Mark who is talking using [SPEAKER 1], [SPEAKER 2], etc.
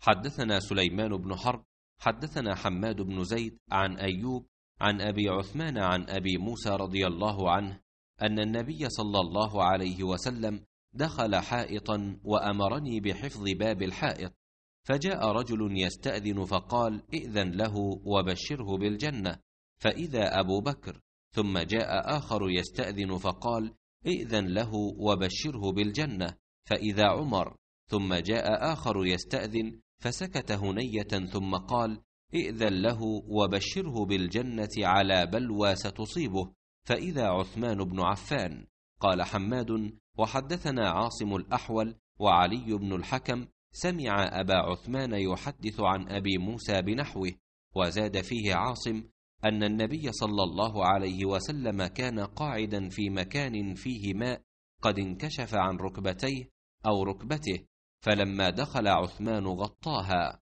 [SPEAKER 1] حدثنا سليمان بن حرب
[SPEAKER 2] حدثنا حماد بن زيد عن أيوب عن أبي عثمان عن أبي موسى رضي الله عنه أن النبي صلى الله عليه وسلم دخل حائطا وأمرني بحفظ باب الحائط فجاء رجل يستأذن فقال ائذن له وبشره بالجنة فإذا أبو بكر ثم جاء آخر يستأذن فقال ائذن له وبشره بالجنة فإذا عمر ثم جاء آخر يستأذن فسكت هنيه ثم قال ائذن له وبشره بالجنه على بلوى ستصيبه فاذا عثمان بن عفان قال حماد وحدثنا عاصم الاحول وعلي بن الحكم سمع ابا عثمان يحدث عن ابي موسى بنحوه وزاد فيه عاصم ان النبي صلى الله عليه وسلم كان قاعدا في مكان فيه ماء قد انكشف عن ركبتيه
[SPEAKER 1] او ركبته فلما دخل عثمان غطاها